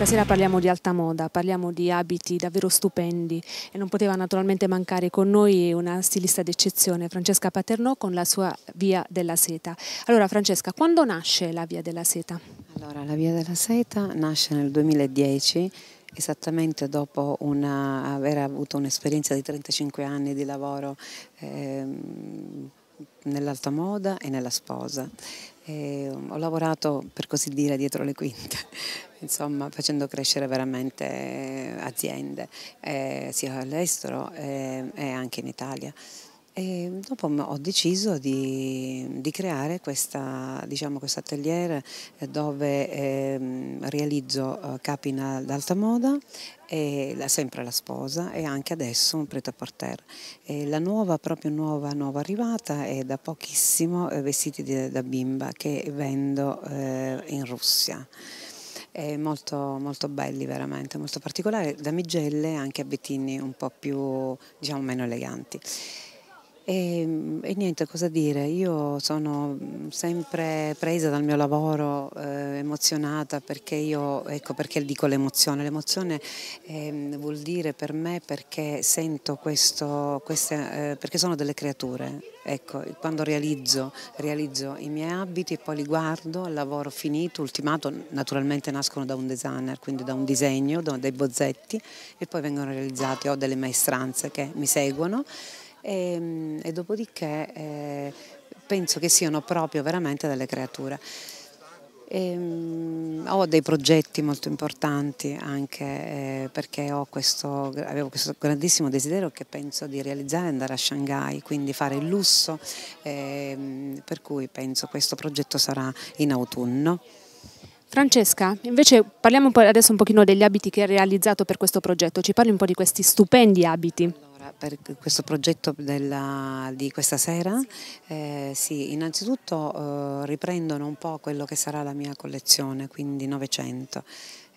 Stasera parliamo di alta moda, parliamo di abiti davvero stupendi e non poteva naturalmente mancare con noi una stilista d'eccezione, Francesca Paternò con la sua Via della Seta. Allora Francesca, quando nasce la Via della Seta? Allora, la Via della Seta nasce nel 2010 esattamente dopo una, aver avuto un'esperienza di 35 anni di lavoro ehm, nell'alta moda e nella sposa. E um, ho lavorato, per così dire, dietro le quinte, insomma, facendo crescere veramente aziende, eh, sia all'estero eh, e anche in Italia. E dopo ho deciso di, di creare questa, diciamo, atelier eh, dove ehm, eh, realizzo capina d'alta moda, la, sempre la sposa e anche adesso un preto à porter. la nuova, proprio nuova, nuova arrivata è da pochissimo eh, vestiti di, da bimba che vendo eh, in Russia molto, molto belli veramente, molto particolari, da migelle anche abitini un po' più, diciamo, meno eleganti. E, ehm, e, niente, cosa dire, io sono mhmm, sempre presa dal mio lavoro, eh, emozionata perché io, ecco perché dico l'emozione, l'emozione eh, vuol dire per me perché sento questo, queste, eh, perché sono delle creature, ecco, quando realizzo, realizzo i miei abiti e poi li guardo, il lavoro finito, ultimato, naturalmente nascono da un designer, quindi da un disegno, da dei bozzetti e poi vengono realizzati, ho delle maestranze che mi seguono e, ehm, e dopodiché eh, penso che siano proprio veramente delle creature. E, um, ho dei progetti molto importanti anche eh, perché questo, avevo questo grandissimo desiderio che penso di realizzare andare a Shanghai, quindi fare il lusso, eh, per cui penso questo progetto sarà in autunno. Francesca, invece parliamo adesso un pochino degli abiti che hai realizzato per questo progetto, ci parli un po' di questi stupendi abiti per questo progetto della, di questa sera? Eh, sì, innanzitutto eh, riprendono un po' quello che sarà la mia collezione, quindi Novecento.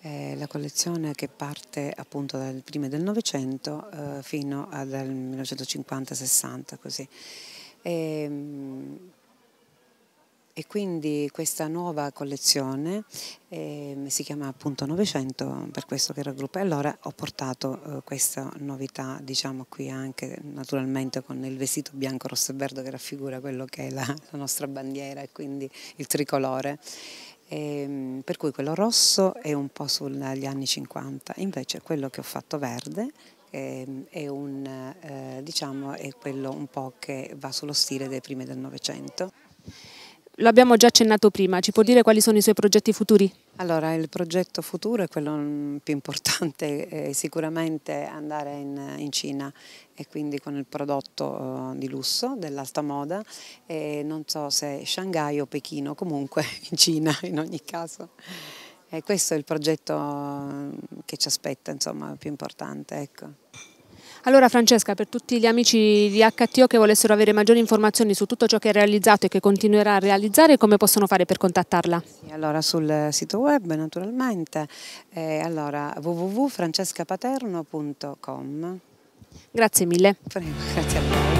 Eh, la collezione che parte appunto dal primo del Novecento eh, fino al 1950-60 così. E, ehm, e quindi questa nuova collezione eh, si chiama appunto 900 per questo che raggruppa e allora ho portato eh, questa novità diciamo qui anche naturalmente con il vestito bianco rosso e verde che raffigura quello che è la, la nostra bandiera e quindi il tricolore e, ehm, per cui quello rosso è un po' sugli anni 50 invece quello che ho fatto verde ehm, è, un, eh, diciamo, è quello un po' che va sullo stile dei primi del Novecento l'abbiamo già accennato prima, ci può dire quali sono i suoi progetti futuri? Allora, il progetto futuro è quello più importante, è sicuramente andare in, in Cina e quindi con il prodotto eh, di lusso dell'alta moda e non so se Shanghai o Pechino, comunque in Cina in ogni caso. E questo è il progetto mm, che ci aspetta, insomma, più importante. Ecco. Allora Francesca, per tutti gli amici di HTO che volessero avere maggiori informazioni su tutto ciò che è realizzato e che continuerà a realizzare, come possono fare per contattarla? Allora sul sito web naturalmente, eh, allora, www.francescapaterno.com Grazie mille. Prego, grazie a voi.